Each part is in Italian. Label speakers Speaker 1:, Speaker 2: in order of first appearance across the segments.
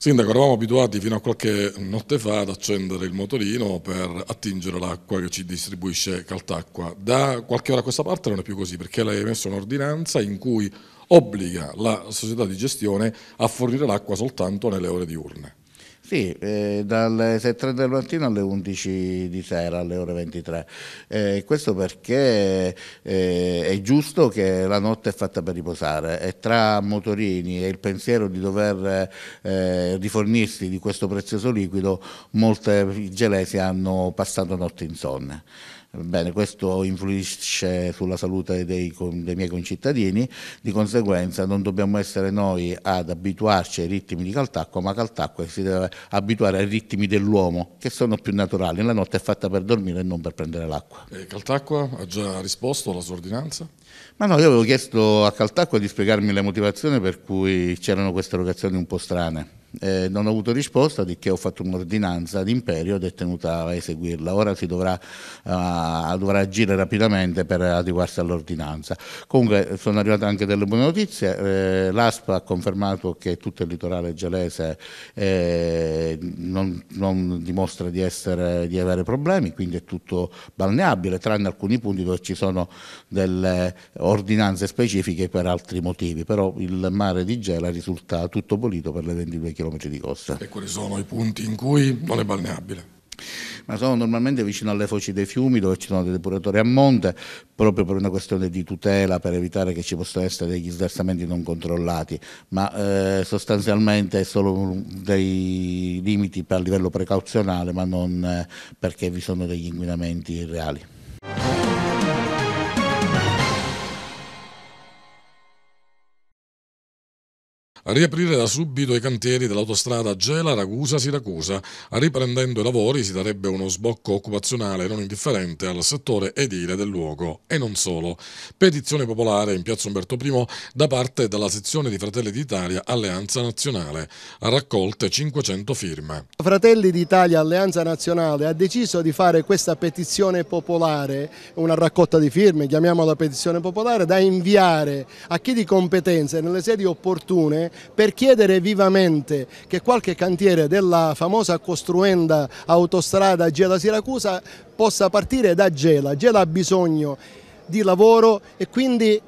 Speaker 1: Sindaco, eravamo abituati fino a qualche notte fa ad accendere il motorino per attingere l'acqua che ci distribuisce Caltacqua. Da qualche ora a questa parte non è più così perché lei ha emesso un'ordinanza in cui obbliga la società di gestione a fornire l'acqua soltanto nelle ore diurne. Sì, eh, dalle 7.30 del mattino alle 11 di sera, alle ore 23.
Speaker 2: Eh, questo perché eh, è giusto che la notte è fatta per riposare e tra motorini e il pensiero di dover eh, rifornirsi di questo prezioso liquido, molte gelesi hanno passato notte insonne. Bene, questo influisce sulla salute dei, dei miei concittadini, di conseguenza non dobbiamo essere noi ad abituarci ai ritmi di Caltacqua, ma Caltacqua si deve abituare ai ritmi dell'uomo, che sono più naturali. La notte è fatta per dormire e non per prendere l'acqua.
Speaker 1: Caltacqua ha già risposto alla sua ordinanza?
Speaker 2: Ma no, io avevo chiesto a Caltacqua di spiegarmi le motivazioni per cui c'erano queste erogazioni un po' strane eh, non ho avuto risposta di che ho fatto un'ordinanza d'imperio ed è tenuta a eseguirla. Ora si dovrà, uh, dovrà agire rapidamente per adeguarsi all'ordinanza. Comunque sono arrivate anche delle buone notizie, eh, l'ASPA ha confermato che tutto il litorale gelese eh, non, non, dimostra di, essere, di, avere problemi, quindi è tutto balneabile, tranne alcuni punti dove ci sono delle ordinanze specifiche per altri motivi, però il mare di Gela risulta tutto pulito per le 22 km km di costa. E
Speaker 1: quali sono i punti in cui non è balneabile?
Speaker 2: ma sono normalmente vicino alle foci dei fiumi dove ci sono dei depuratori a monte proprio per una questione di tutela per evitare che ci possano essere degli sversamenti non controllati ma eh, sostanzialmente è solo dei limiti a livello precauzionale ma non eh, perché vi sono degli inquinamenti
Speaker 1: reali riaprire da subito i cantieri dell'autostrada Gela-Ragusa-Siracusa. Riprendendo i lavori si darebbe uno sbocco occupazionale non indifferente al settore edile del luogo e non solo. Petizione popolare in piazza Umberto I da parte della sezione di Fratelli d'Italia Alleanza Nazionale, raccolte 500 firme.
Speaker 3: Fratelli d'Italia Alleanza Nazionale ha deciso di fare questa petizione popolare, una raccolta di firme, chiamiamola petizione popolare, da inviare a chi di competenze nelle sedi opportune per chiedere vivamente che qualche cantiere della famosa costruenda autostrada Gela-Siracusa possa partire da Gela. Gela ha bisogno di lavoro e quindi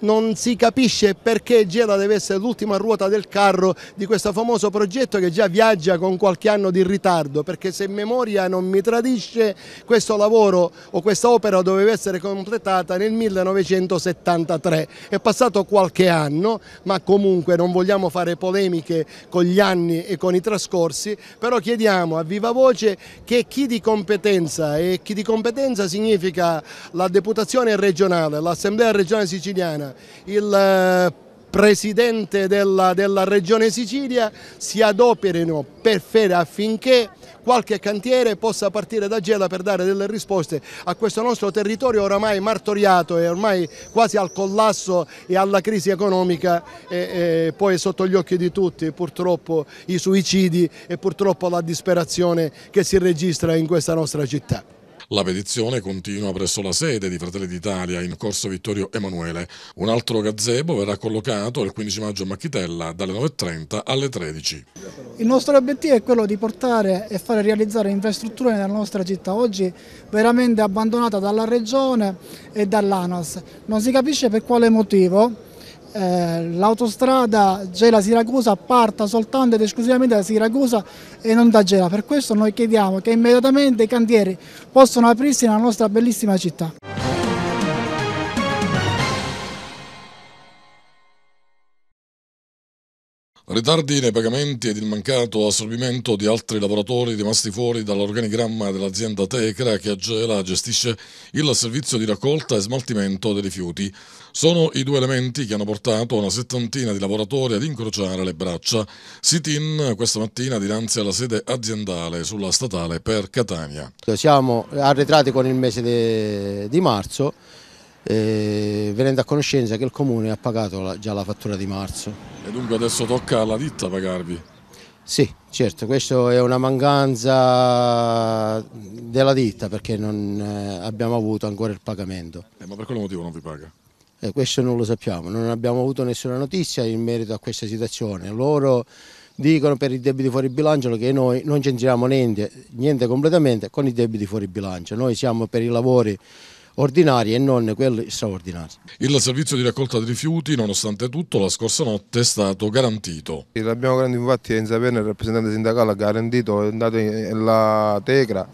Speaker 3: non si capisce perché Gela deve essere l'ultima ruota del carro di questo famoso progetto che già viaggia con qualche anno di ritardo, perché se memoria non mi tradisce questo lavoro o questa opera doveva essere completata nel 1973, è passato qualche anno, ma comunque non vogliamo fare polemiche con gli anni e con i trascorsi, però chiediamo a viva voce che chi di competenza e chi di competenza significa la deputazione regionale, l'assemblea regionale siciliana, il eh, Presidente della, della Regione Sicilia si adoperino per fare affinché qualche cantiere possa partire da Gela per dare delle risposte a questo nostro territorio oramai martoriato e ormai quasi al collasso e alla crisi economica e, e poi sotto gli occhi di tutti purtroppo i suicidi e purtroppo la disperazione che si registra in questa nostra città.
Speaker 1: La petizione continua presso la sede di Fratelli d'Italia in Corso Vittorio Emanuele. Un altro gazebo verrà collocato il 15 maggio a Macchitella dalle 9.30 alle 13.
Speaker 3: Il nostro obiettivo è quello di portare e fare realizzare infrastrutture nella nostra città, oggi veramente abbandonata dalla Regione e dall'ANAS. Non si capisce per quale motivo eh, l'autostrada Gela-Siracusa parta soltanto ed esclusivamente da Siracusa e non da Gela. Per questo noi chiediamo che immediatamente i cantieri possano aprirsi nella nostra bellissima città.
Speaker 1: Ritardi nei pagamenti ed il mancato assorbimento di altri lavoratori rimasti fuori dall'organigramma dell'azienda Tecra che Agela gestisce il servizio di raccolta e smaltimento dei rifiuti sono i due elementi che hanno portato una settantina di lavoratori ad incrociare le braccia. Sit-in questa mattina dinanzi alla sede aziendale sulla statale per Catania.
Speaker 4: Siamo arretrati con il mese di marzo eh, venendo a conoscenza che il comune ha pagato la, già la fattura di marzo.
Speaker 1: E dunque adesso tocca alla ditta pagarvi?
Speaker 4: Sì, certo, questa è una mancanza della ditta perché non eh, abbiamo avuto ancora il pagamento. Eh,
Speaker 1: ma per quale motivo non vi paga?
Speaker 4: Eh, questo non lo sappiamo, non abbiamo avuto nessuna notizia in merito a questa situazione. Loro dicono per i debiti fuori bilancio che noi non c'entriamo niente, niente completamente con i debiti fuori bilancio, noi siamo per i lavori ordinari e non quelli straordinari.
Speaker 1: Il servizio di raccolta dei rifiuti, nonostante tutto, la scorsa notte è stato garantito. L'abbiamo garantito infatti in Penna, il rappresentante
Speaker 4: sindacale, ha garantito, è andato la Tegra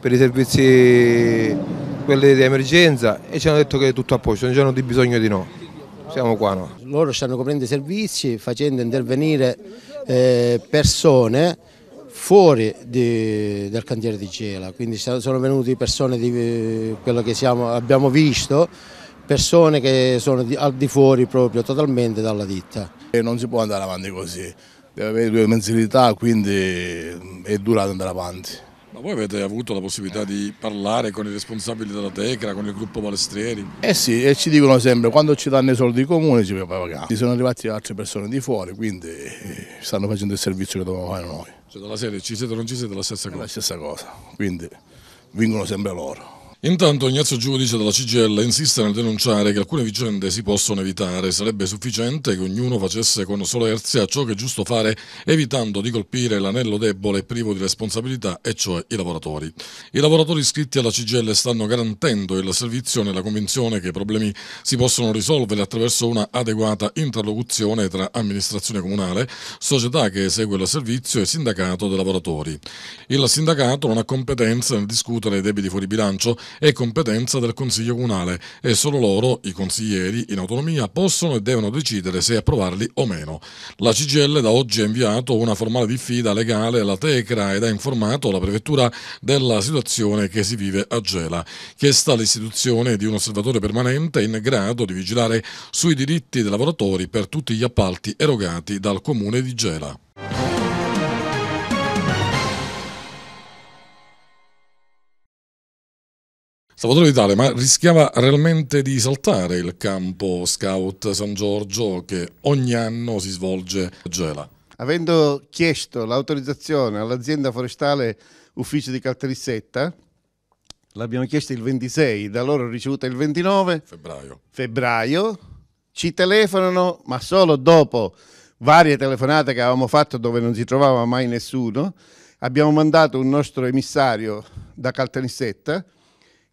Speaker 4: per i servizi quelli di emergenza e ci hanno detto che è tutto a posto, non c'è bisogno di noi. Siamo qua no. Loro stanno coprendo i servizi facendo intervenire eh, persone fuori di, dal cantiere di Gela, quindi sono venute persone di quello che siamo, abbiamo visto, persone che sono di, al di fuori proprio
Speaker 1: totalmente dalla ditta. E non si può andare
Speaker 2: avanti così, deve avere due mensilità, quindi mm, è durato andare avanti.
Speaker 1: Ma voi avete avuto la possibilità di parlare con i responsabili della Tecra, con il gruppo Palestrieri?
Speaker 2: Eh sì, e ci dicono sempre quando ci danno i soldi comuni ci puoi pagare. Ci Sono arrivate altre persone di fuori, quindi eh, stanno facendo il servizio che dovevamo fare noi.
Speaker 1: Cioè dalla serie ci siete o non ci siete la stessa cosa? È la stessa cosa, quindi vincono sempre loro. Intanto Ignazio Giudice della CGL insiste nel denunciare che alcune vicende si possono evitare. Sarebbe sufficiente che ognuno facesse con solerzia ciò che è giusto fare, evitando di colpire l'anello debole e privo di responsabilità, e cioè i lavoratori. I lavoratori iscritti alla CGL stanno garantendo il servizio nella convinzione che i problemi si possono risolvere attraverso una adeguata interlocuzione tra amministrazione comunale, società che esegue il servizio e sindacato dei lavoratori. Il sindacato non ha competenza nel discutere i debiti fuori bilancio è competenza del Consiglio Comunale e solo loro, i consiglieri, in autonomia possono e devono decidere se approvarli o meno. La CGL da oggi ha inviato una formale diffida legale alla Tecra ed ha informato la Prefettura della situazione che si vive a Gela. Chiesta l'istituzione di un osservatore permanente in grado di vigilare sui diritti dei lavoratori per tutti gli appalti erogati dal Comune di Gela. Salvatore Vitale, ma rischiava realmente di saltare il campo Scout San Giorgio che ogni anno si svolge a Gela?
Speaker 5: Avendo chiesto l'autorizzazione all'azienda forestale ufficio di Calterissetta, l'abbiamo chiesta il 26, da loro ricevuta il 29 febbraio. febbraio, ci telefonano, ma solo dopo varie telefonate che avevamo fatto dove non si trovava mai nessuno, abbiamo mandato un nostro emissario da Caltanissetta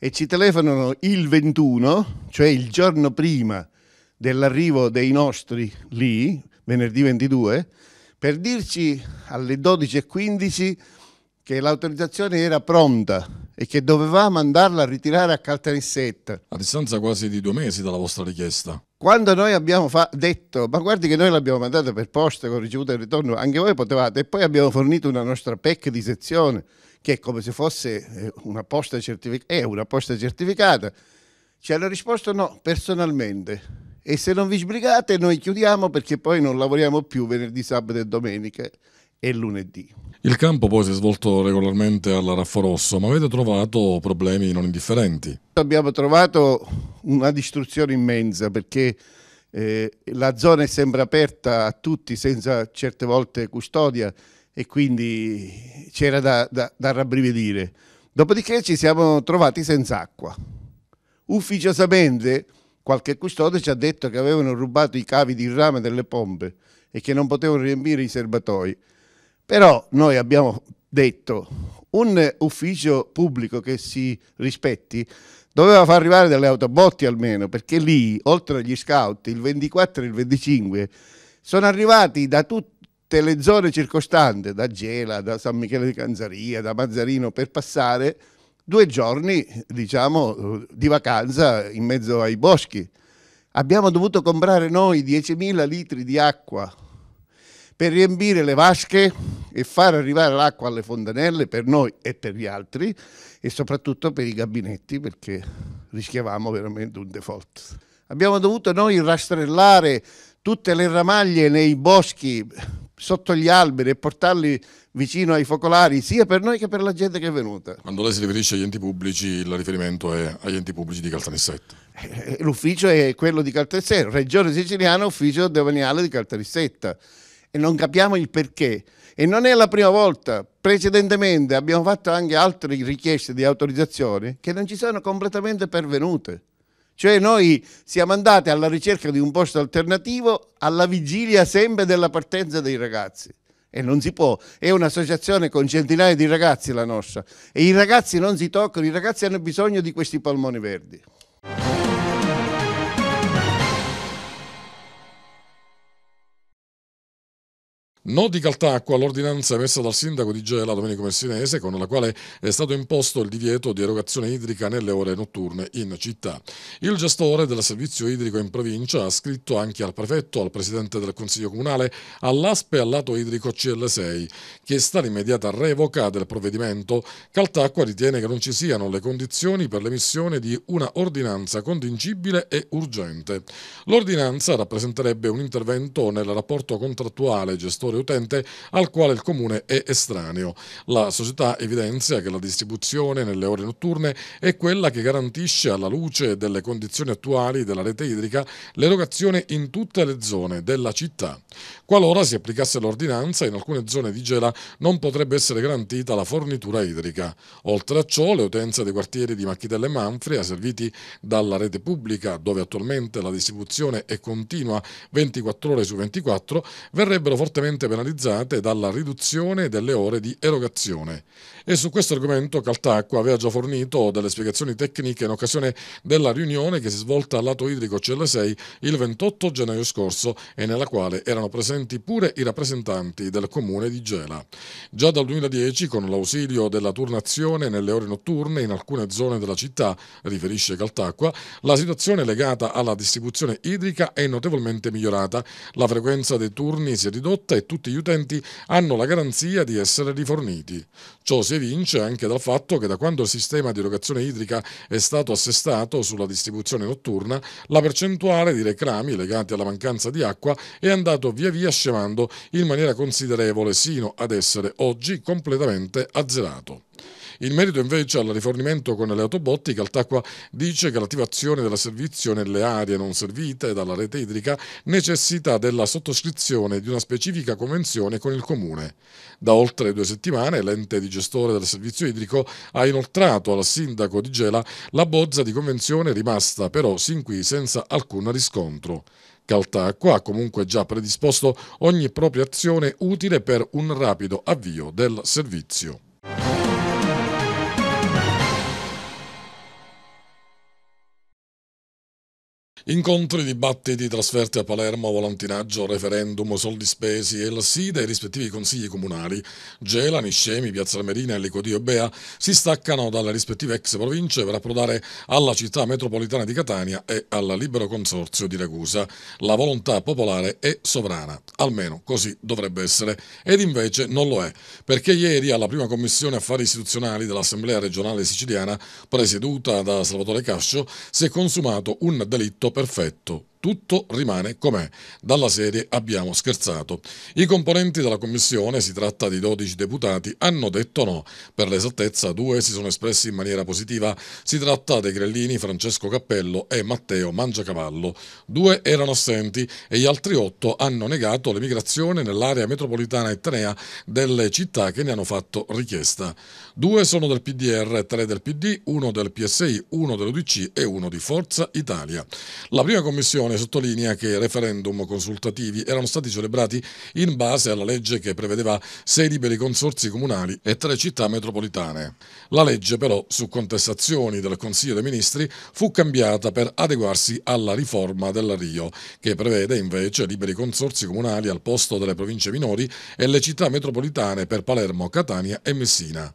Speaker 5: e ci telefonano il 21, cioè il giorno prima dell'arrivo dei nostri lì, venerdì 22, per dirci alle 12.15 che l'autorizzazione era pronta e che dovevamo andarla a ritirare
Speaker 1: a Caltanissetta. A distanza quasi di due mesi dalla vostra richiesta.
Speaker 5: Quando noi abbiamo detto, ma guardi che noi l'abbiamo mandata per posta con ricevuta in ritorno, anche voi potevate, e poi abbiamo fornito una nostra PEC di sezione che è come se fosse eh, una posta certificata, è una posta certificata. Ci hanno risposto no, personalmente. E se non vi sbrigate noi chiudiamo perché poi non lavoriamo più venerdì, sabato e domenica e lunedì.
Speaker 1: Il campo poi si è svolto regolarmente all'Araffo Rosso, ma avete trovato problemi non indifferenti?
Speaker 5: Abbiamo trovato una distruzione immensa perché eh, la zona è sempre aperta a tutti senza certe volte custodia e quindi c'era da, da, da rabbrividire. Dopodiché ci siamo trovati senza acqua. Ufficiosamente qualche custode ci ha detto che avevano rubato i cavi di rame delle pompe e che non potevano riempire i serbatoi. Però noi abbiamo detto un ufficio pubblico che si rispetti doveva far arrivare delle autobotti almeno, perché lì, oltre agli scout, il 24 e il 25 sono arrivati da tutti tutte le zone circostanti, da Gela, da San Michele di Canzaria, da Mazzarino, per passare due giorni, diciamo, eh, di vacanza in mezzo ai boschi. Abbiamo dovuto comprare noi 10.000 litri di acqua per riempire le vasche e far arrivare l'acqua alle fontanelle per noi e per gli altri e soprattutto per i gabinetti perché rischiavamo veramente un default. Abbiamo dovuto noi rastrellare tutte le ramaglie nei boschi sotto gli alberi e portarli vicino ai focolari, sia per noi che per la gente che è venuta.
Speaker 1: Quando lei si riferisce agli enti pubblici, il riferimento è agli enti pubblici di Caltanissetta.
Speaker 5: Eh, eh, l'ufficio è quello di Caltanissetta, Regione Siciliana, ufficio demaniale di Caltanissetta. E non capiamo il perché. E non è la prima volta, precedentemente abbiamo fatto anche altre richieste di autorizzazione che non ci sono completamente pervenute. Cioè noi siamo andati alla ricerca di un posto alternativo alla vigilia sempre della partenza dei ragazzi. E non si può, è un'associazione con centinaia di ragazzi la nostra e i ragazzi non si toccano, i ragazzi hanno bisogno di questi
Speaker 1: palmoni verdi. No di Caltacqua all'ordinanza emessa dal sindaco di Gela, Domenico Messinese, con la quale è stato imposto il divieto di erogazione idrica nelle ore notturne in città. Il gestore del servizio idrico in provincia ha scritto anche al prefetto, al presidente del Consiglio Comunale, all'ASPE e al lato Idrico CL6, chiesta l'immediata revoca del provvedimento. Caltacqua ritiene che non ci siano le condizioni per l'emissione di una ordinanza contingibile e urgente. L'ordinanza rappresenterebbe un intervento nel rapporto contrattuale gestore categoria utente al quale il comune è estraneo. La società evidenzia che la distribuzione nelle ore notturne è quella che garantisce alla luce delle condizioni attuali della rete idrica l'erogazione in tutte le zone della città. Qualora si applicasse l'ordinanza, in alcune zone di Gela non potrebbe essere garantita la fornitura idrica. Oltre a ciò, le utenze dei quartieri di Macchitelle e Manfria, serviti dalla rete pubblica, dove attualmente la distribuzione è continua 24 ore su 24, verrebbero fortemente duramente penalizzate dalla riduzione delle ore di erogazione. E su questo argomento Caltacqua aveva già fornito delle spiegazioni tecniche in occasione della riunione che si è svolta al lato idrico CL6 il 28 gennaio scorso e nella quale erano presenti pure i rappresentanti del comune di Gela. Già dal 2010, con l'ausilio della turnazione nelle ore notturne in alcune zone della città, riferisce Caltacqua, la situazione legata alla distribuzione idrica è notevolmente migliorata. La frequenza dei turni si è ridotta e tutti tutti gli utenti hanno la garanzia di essere riforniti. Ciò si evince anche dal fatto che da quando il sistema di erogazione idrica è stato assestato sulla distribuzione notturna, la percentuale di reclami legati alla mancanza di acqua è andato via via scemando in maniera considerevole sino ad essere oggi completamente azzerato. In merito invece al rifornimento con le autobotti, Caltacqua dice che l'attivazione del servizio nelle aree non servite dalla rete idrica necessita della sottoscrizione di una specifica convenzione con il Comune. Da oltre due settimane l'ente di gestore del servizio idrico ha inoltrato al sindaco di Gela la bozza di convenzione rimasta però sin qui senza alcun riscontro. Caltacqua ha comunque già predisposto ogni propria azione utile per un rapido avvio del servizio. Incontri, dibattiti, trasferte a Palermo, volantinaggio, referendum, soldi spesi e il sì dei rispettivi consigli comunali. Gela, Niscemi, Piazza Merina e Licodio Bea si staccano dalle rispettive ex province per approdare alla città metropolitana di Catania e al libero consorzio di Ragusa. La volontà popolare è sovrana, almeno così dovrebbe essere, ed invece non lo è, perché ieri alla prima commissione affari istituzionali dell'Assemblea regionale siciliana, presieduta da Salvatore Cascio, si è consumato un delitto perfetto tutto rimane com'è. Dalla serie abbiamo scherzato. I componenti della commissione, si tratta di 12 deputati, hanno detto no. Per l'esattezza, due si sono espressi in maniera positiva. Si tratta dei Grellini, Francesco Cappello e Matteo Mangiacavallo. Due erano assenti e gli altri otto hanno negato l'emigrazione nell'area metropolitana etnea delle città che ne hanno fatto richiesta. Due sono del PDR, tre del PD, uno del PSI, uno dell'UDC e uno di Forza Italia. La prima commissione Commissione sottolinea che i referendum consultativi erano stati celebrati in base alla legge che prevedeva sei liberi consorsi comunali e tre città metropolitane. La legge però, su contestazioni del Consiglio dei Ministri, fu cambiata per adeguarsi alla riforma della Rio, che prevede invece liberi consorsi comunali al posto delle province minori e le città metropolitane per Palermo, Catania e Messina.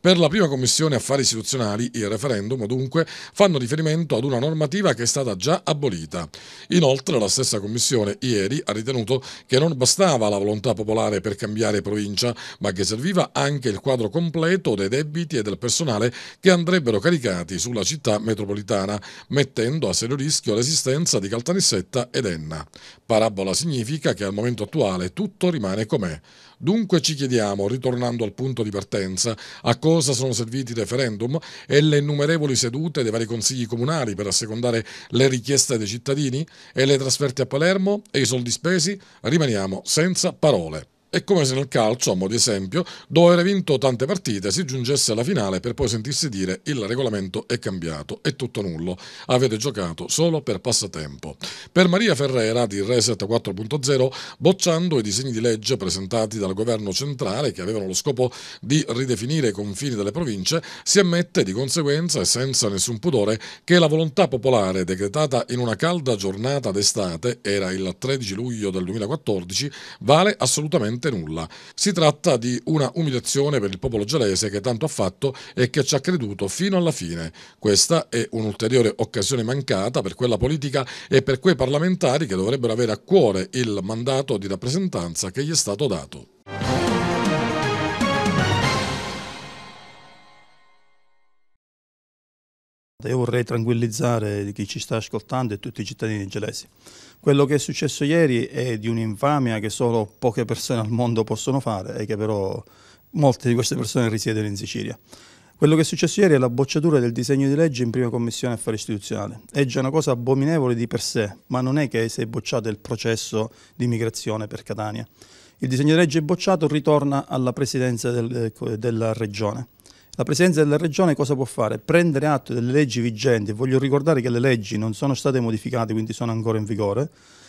Speaker 1: Per la prima Commissione Affari Istituzionali, il referendum dunque, fanno riferimento ad una normativa che è stata già abolita. Inoltre la stessa Commissione ieri ha ritenuto che non bastava la volontà popolare per cambiare provincia, ma che serviva anche il quadro completo dei debiti e del personale che andrebbero caricati sulla città metropolitana, mettendo a serio rischio l'esistenza di Caltanissetta ed Enna. Parabola significa che al momento attuale tutto rimane com'è. Dunque ci chiediamo, ritornando al punto di partenza, a cosa sono serviti i referendum e le innumerevoli sedute dei vari consigli comunali per assecondare le richieste dei cittadini e le trasferte a Palermo e i soldi spesi? Rimaniamo senza parole. È come se nel calcio, a modo di esempio, dopo aver vinto tante partite si giungesse alla finale per poi sentirsi dire il regolamento è cambiato, è tutto nullo, avete giocato solo per passatempo. Per Maria Ferrera di Reset 4.0, bocciando i disegni di legge presentati dal governo centrale che avevano lo scopo di ridefinire i confini delle province, si ammette di conseguenza e senza nessun pudore che la volontà popolare decretata in una calda giornata d'estate, era il 13 luglio del 2014, vale assolutamente assolutamente nulla. Si tratta di una umiliazione per il popolo gelese che tanto ha fatto e che ci ha creduto fino alla fine. Questa è un'ulteriore occasione mancata per quella politica e per quei parlamentari che dovrebbero avere a cuore il mandato di rappresentanza che gli è stato dato. Io
Speaker 6: vorrei tranquillizzare chi ci sta ascoltando e tutti i cittadini gelesi. Quello che è successo ieri è di un'infamia che solo poche persone al mondo possono fare e che però molte di queste persone risiedono in Sicilia. Quello che è successo ieri è la bocciatura del disegno di legge in prima commissione affari istituzionali. È già una cosa abominevole di per sé, ma non è che si è bocciato il processo di migrazione per Catania. Il disegno di legge bocciato ritorna alla presidenza del, eh, della regione. La Presidenza della Regione cosa può fare? Prendere atto delle leggi vigenti, voglio ricordare che le leggi non sono state modificate, quindi sono ancora in vigore,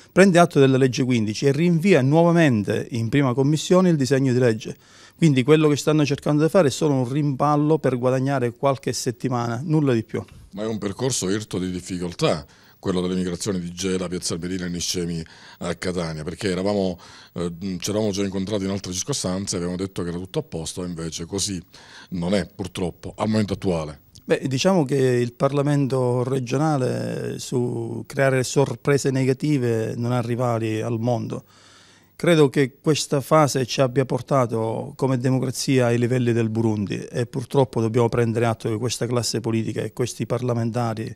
Speaker 6: prende atto della legge 15 e rinvia nuovamente in prima commissione il disegno di legge. Quindi quello che stanno cercando di fare è solo un rimballo per guadagnare qualche settimana, nulla di più.
Speaker 1: Ma è un percorso irto di difficoltà quello delle migrazioni di Gela, Piazza Alberina e Niscemi a Catania, perché eravamo, eh, ci eravamo già incontrati in altre circostanze, avevamo detto che era tutto a posto, invece così non è purtroppo al momento attuale. Beh, diciamo che il
Speaker 6: Parlamento regionale su creare sorprese negative non ha rivali al mondo. Credo che questa fase ci abbia portato come democrazia ai livelli del Burundi e purtroppo dobbiamo prendere atto che questa classe politica e questi parlamentari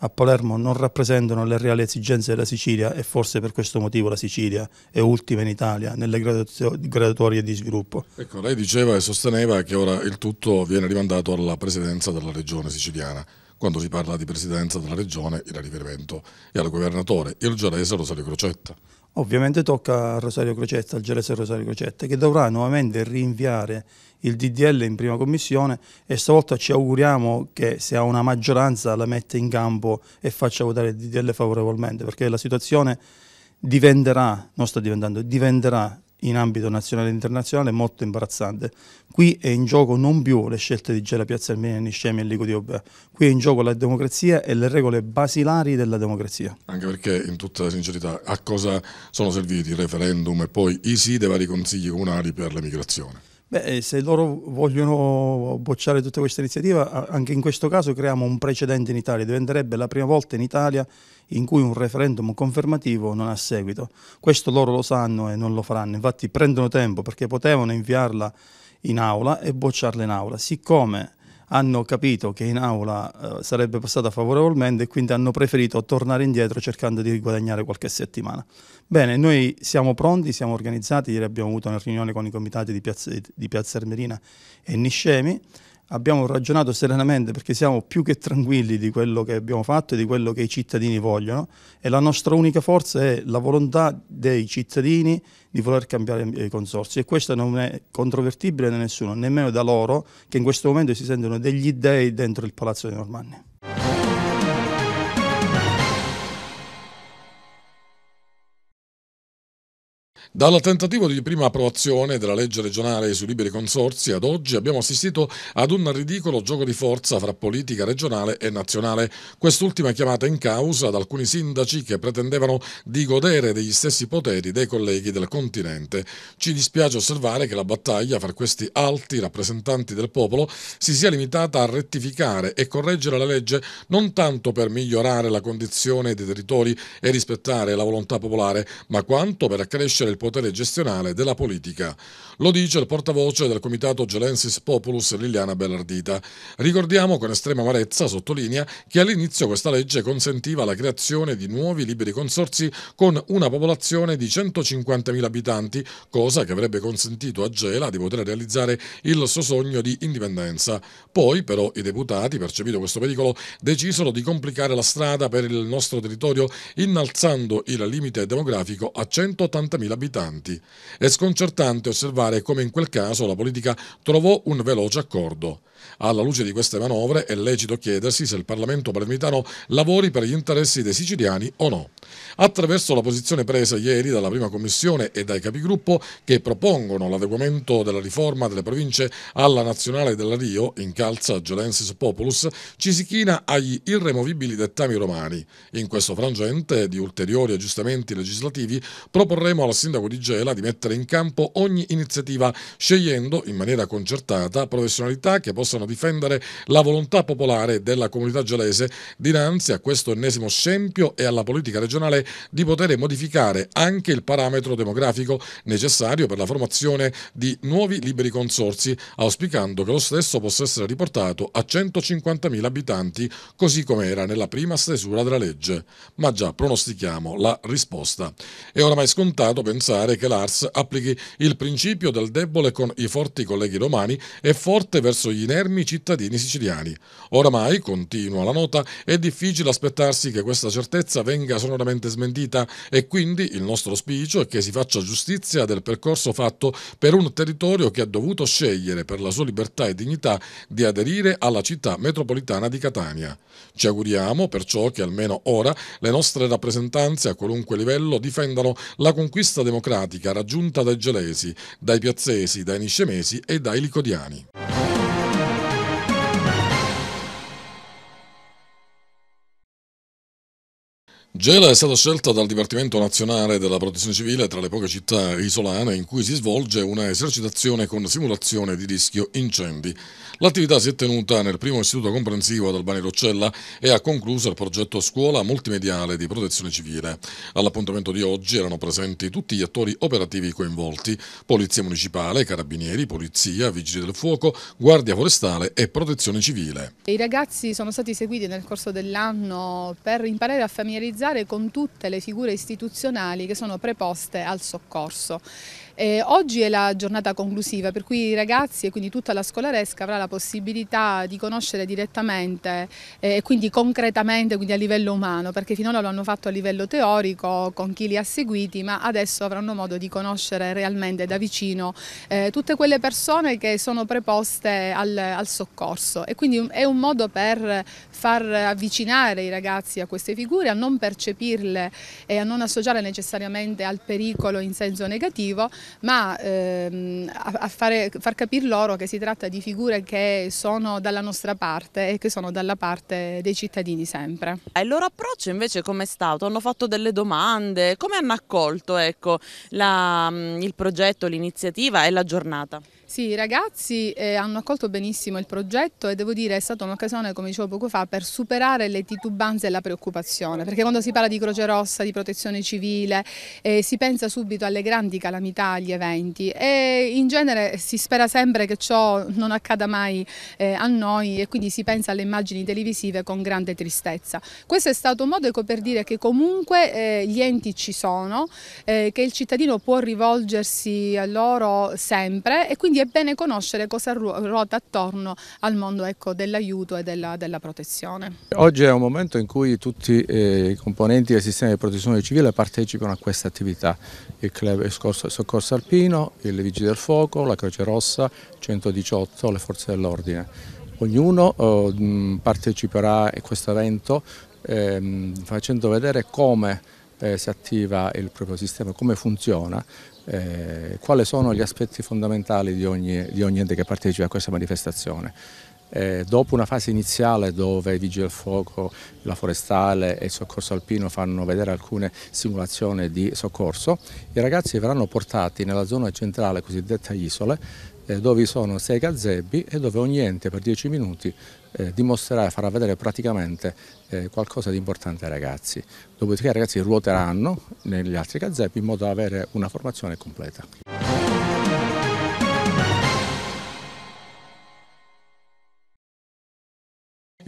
Speaker 6: a Palermo non rappresentano le reali esigenze della Sicilia e forse per questo motivo la Sicilia è ultima in Italia nelle graduatorie di sviluppo.
Speaker 1: Ecco, lei diceva e sosteneva che ora il tutto viene rimandato alla presidenza della regione siciliana quando si parla di presidenza della regione il riferimento è al governatore, il gelese Rosario Crocetta.
Speaker 6: Ovviamente tocca a Rosario Crocetta, al gelese Rosario Crocetta, che dovrà nuovamente rinviare il DDL in prima commissione e stavolta ci auguriamo che se ha una maggioranza la metta in campo e faccia votare il DDL favorevolmente, perché la situazione diventerà, non sta diventando, diventerà in ambito nazionale e internazionale molto imbarazzante. Qui è in gioco non più le scelte di Gela Piazza Armenia, Niscemi e Licotiopea, qui è in gioco la democrazia e le regole basilari della democrazia.
Speaker 1: Anche perché, in tutta sincerità, a cosa sono serviti il referendum e poi i sì dei vari consigli comunali per l'emigrazione? Beh, se
Speaker 6: loro vogliono bocciare tutta questa iniziativa, anche in questo caso creiamo un precedente in Italia, diventerebbe la prima volta in Italia in cui un referendum confermativo non ha seguito. Questo loro lo sanno e non lo faranno, infatti prendono tempo perché potevano inviarla in aula e bocciarla in aula. Siccome hanno capito che in aula eh, sarebbe passata favorevolmente e quindi hanno preferito tornare indietro cercando di guadagnare qualche settimana. Bene, noi siamo pronti, siamo organizzati, ieri abbiamo avuto una riunione con i comitati di Piazza, di Piazza Ermerina e Niscemi, abbiamo ragionato serenamente perché siamo più che tranquilli di quello che abbiamo fatto e di quello che i cittadini vogliono e la nostra unica forza è la volontà dei cittadini di voler cambiare i consorsi e questo non è controvertibile da nessuno, nemmeno da loro che in questo momento si sentono degli dèi dentro il Palazzo dei Normanni.
Speaker 1: Dal tentativo di prima approvazione della legge regionale sui liberi consorsi ad oggi abbiamo assistito ad un ridicolo gioco di forza fra politica regionale e nazionale, quest'ultima chiamata in causa da alcuni sindaci che pretendevano di godere degli stessi poteri dei colleghi del continente. Ci dispiace osservare che la battaglia fra questi alti rappresentanti del popolo si sia limitata a rettificare e correggere la legge non tanto per migliorare la condizione dei territori e rispettare la volontà popolare, ma quanto per accrescere il potere potere gestionale della politica lo dice il portavoce del comitato Gelensis Populus Liliana Bellardita. Ricordiamo con estrema amarezza, sottolinea, che all'inizio questa legge consentiva la creazione di nuovi liberi consorsi con una popolazione di 150.000 abitanti, cosa che avrebbe consentito a Gela di poter realizzare il suo sogno di indipendenza. Poi però i deputati, percepito questo pericolo, decisero di complicare la strada per il nostro territorio innalzando il limite demografico a 180.000 abitanti. È sconcertante osservare pare come in quel caso la politica trovò un veloce accordo. Alla luce di queste manovre è lecito chiedersi se il Parlamento palermitano lavori per gli interessi dei siciliani o no. Attraverso la posizione presa ieri dalla prima commissione e dai capigruppo che propongono l'adeguamento della riforma delle province alla nazionale della Rio, in calza Gelensis Populus, ci si china agli irremovibili dettami romani. In questo frangente di ulteriori aggiustamenti legislativi proporremo al sindaco di Gela di mettere in campo ogni iniziativa iniziativa, scegliendo in maniera concertata professionalità che possano difendere la volontà popolare della comunità gelese dinanzi a questo ennesimo scempio e alla politica regionale di poter modificare anche il parametro demografico necessario per la formazione di nuovi liberi consorsi, auspicando che lo stesso possa essere riportato a 150.000 abitanti, così come era nella prima stesura della legge. Ma già pronostichiamo la risposta. È oramai scontato pensare che l'ARS applichi il principio esempio dal debole con i forti colleghi romani e forte verso gli inermi cittadini siciliani. Oramai, continua la nota, è difficile aspettarsi che questa certezza venga sonoramente smentita e quindi il nostro auspicio è che si faccia giustizia del percorso fatto per un territorio che ha dovuto scegliere per la sua libertà e dignità di aderire alla città metropolitana di Catania. Ci auguriamo perciò che almeno ora le nostre rappresentanze a qualunque livello difendano la conquista democratica raggiunta dai gelesi, dai dai piazzesi, dai niscemesi e dai licodiani. Gela è stata scelta dal Dipartimento Nazionale della Protezione Civile tra le poche città isolane in cui si svolge una esercitazione con simulazione di rischio incendi. L'attività si è tenuta nel primo istituto comprensivo ad Albani Roccella e ha concluso il progetto Scuola Multimediale di Protezione Civile. All'appuntamento di oggi erano presenti tutti gli attori operativi coinvolti, Polizia Municipale, Carabinieri, Polizia, Vigili del Fuoco, Guardia Forestale e Protezione Civile.
Speaker 7: I ragazzi sono stati seguiti nel corso dell'anno per imparare a familiarizzare collaborare con tutte le figure istituzionali che sono preposte al soccorso. Eh, oggi è la giornata conclusiva per cui i ragazzi e quindi tutta la scolaresca avrà la possibilità di conoscere direttamente eh, e quindi concretamente quindi a livello umano perché finora lo hanno fatto a livello teorico con chi li ha seguiti ma adesso avranno modo di conoscere realmente da vicino eh, tutte quelle persone che sono preposte al, al soccorso e quindi è un modo per far avvicinare i ragazzi a queste figure, a non percepirle e a non associarle necessariamente al pericolo in senso negativo, ma ehm, a fare, far capire loro che si tratta di figure che sono dalla nostra parte e che sono dalla parte dei cittadini sempre. E il loro approccio invece com'è stato? Hanno fatto delle domande? Come hanno accolto ecco, la, mm, il progetto, l'iniziativa e la giornata? Sì, i ragazzi eh, hanno accolto benissimo il progetto e devo dire è stata un'occasione, come dicevo poco fa, per superare le titubanze e la preoccupazione, perché quando si parla di Croce Rossa, di protezione civile, eh, si pensa subito alle grandi calamità, agli eventi e in genere si spera sempre che ciò non accada mai eh, a noi e quindi si pensa alle immagini televisive con grande tristezza. Questo è stato un modo ecco, per dire che comunque eh, gli enti ci sono, eh, che il cittadino può rivolgersi a loro sempre e quindi quindi è bene conoscere cosa ruota attorno al mondo ecco, dell'aiuto e della, della, protezione.
Speaker 1: Oggi è un momento in cui tutti eh, i componenti del sistema di protezione civile partecipano a questa attività. Il club Soccorso Alpino, il Vigili del Fuoco, la Croce Rossa, 118, le Forze dell'Ordine. Ognuno eh, parteciperà a questo evento eh, facendo vedere come eh, si attiva il proprio sistema, come funziona, eh, quali sono gli aspetti fondamentali di ogni, di ogni ente che partecipa a questa manifestazione. Eh, dopo una fase iniziale dove i vigili del fuoco, la forestale e il soccorso alpino fanno vedere alcune simulazioni di soccorso, i ragazzi verranno portati nella zona centrale cosiddetta isole eh, dove sono sei gazebbi e dove ogni ente per 10 minuti eh, dimostrerà, farà vedere praticamente eh, qualcosa di importante ai ragazzi. Dopodiché i ragazzi ruoteranno negli altri cazzepi in modo da avere una formazione completa.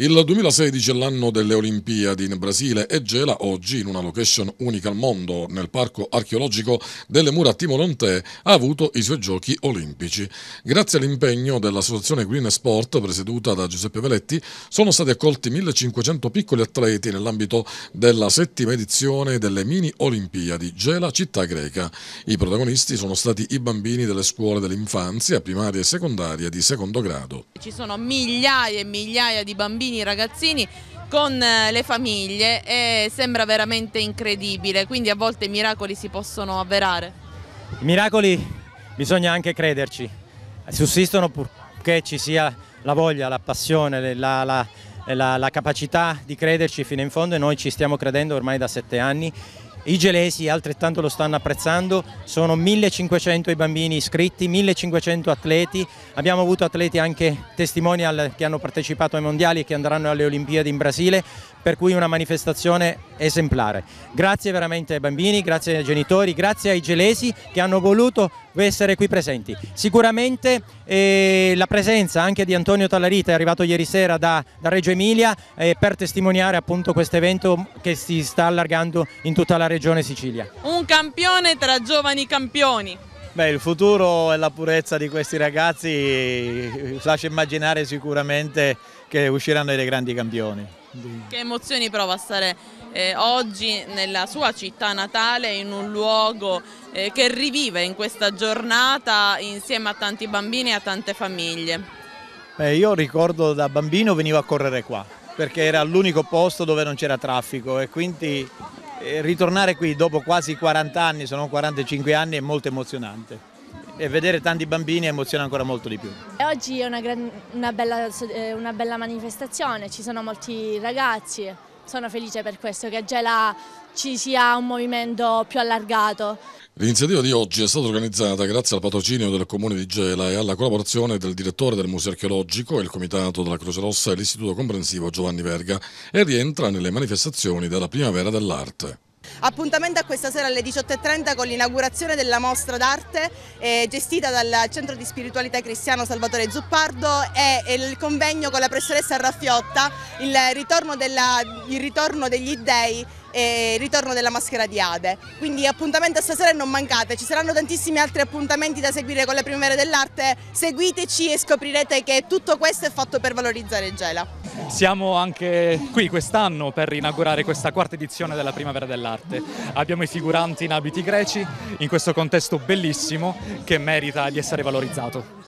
Speaker 1: Il 2016 è l'anno delle Olimpiadi in Brasile e Gela oggi, in una location unica al mondo, nel parco archeologico delle mura Timolontè, ha avuto i suoi giochi olimpici. Grazie all'impegno dell'associazione Green Sport, presieduta da Giuseppe Veletti, sono stati accolti 1500 piccoli atleti nell'ambito della settima edizione delle mini Olimpiadi Gela città greca. I protagonisti sono stati i bambini delle scuole dell'infanzia, primaria e secondaria di secondo grado.
Speaker 7: Ci sono migliaia e migliaia di bambini bambini, ragazzini con eh, le famiglie e sembra veramente incredibile, quindi a volte i miracoli si possono avverare.
Speaker 4: I miracoli bisogna anche crederci, sussistono purché ci sia la voglia, la passione, la, la, la, la capacità di crederci fino in fondo e noi ci stiamo credendo ormai da sette anni i gelesi altrettanto lo stanno apprezzando, sono 1500 i bambini iscritti, 1500 atleti, abbiamo avuto atleti anche testimonial che hanno partecipato ai mondiali e che andranno alle Olimpiadi in Brasile, per cui una manifestazione esemplare. Grazie veramente ai bambini, grazie ai genitori, grazie ai gelesi che hanno voluto essere qui presenti. Sicuramente e la presenza anche di Antonio Tallarita è arrivato ieri sera da, da Reggio Emilia eh, per testimoniare appunto questo evento che si sta allargando in tutta la regione Sicilia.
Speaker 7: Un campione tra giovani campioni.
Speaker 6: Beh, il futuro e la purezza di questi ragazzi eh, eh, lascia immaginare sicuramente che usciranno dei grandi campioni.
Speaker 7: Che emozioni prova a stare eh, oggi nella sua città natale, in un luogo eh, che rivive in questa giornata insieme a tanti bambini e a tante famiglie?
Speaker 6: Beh, io ricordo da bambino venivo a correre qua, perché era l'unico posto dove non c'era traffico e quindi eh, ritornare qui dopo quasi 40 anni, sono
Speaker 4: 45 anni, è molto emozionante e vedere tanti bambini emoziona ancora molto di più.
Speaker 7: Oggi è una, gran, una, bella, eh, una bella manifestazione, ci sono molti ragazzi, sono felice per questo che a Gela ci sia un movimento più allargato.
Speaker 1: L'iniziativa di oggi è stata organizzata grazie al patrocinio del Comune di Gela e alla collaborazione del direttore del Museo Archeologico, il Comitato della Croce Rossa e l'Istituto Comprensivo Giovanni Verga e rientra nelle manifestazioni della Primavera dell'Arte.
Speaker 7: Appuntamento a questa sera alle 18.30 con l'inaugurazione della mostra d'arte eh, gestita dal Centro di Spiritualità Cristiano Salvatore Zuppardo e, il convegno con la professoressa Raffiotta, il ritorno, della, il ritorno degli dèi e il ritorno della maschera di Ade. Quindi appuntamento a stasera e non mancate, ci saranno tantissimi altri appuntamenti da seguire con la Primavera dell'Arte, seguiteci e scoprirete che tutto questo è fatto per valorizzare Gela.
Speaker 2: Siamo anche qui quest'anno per inaugurare questa quarta edizione della Primavera dell'Arte. Abbiamo i figuranti in abiti greci in questo contesto bellissimo che merita di essere valorizzato.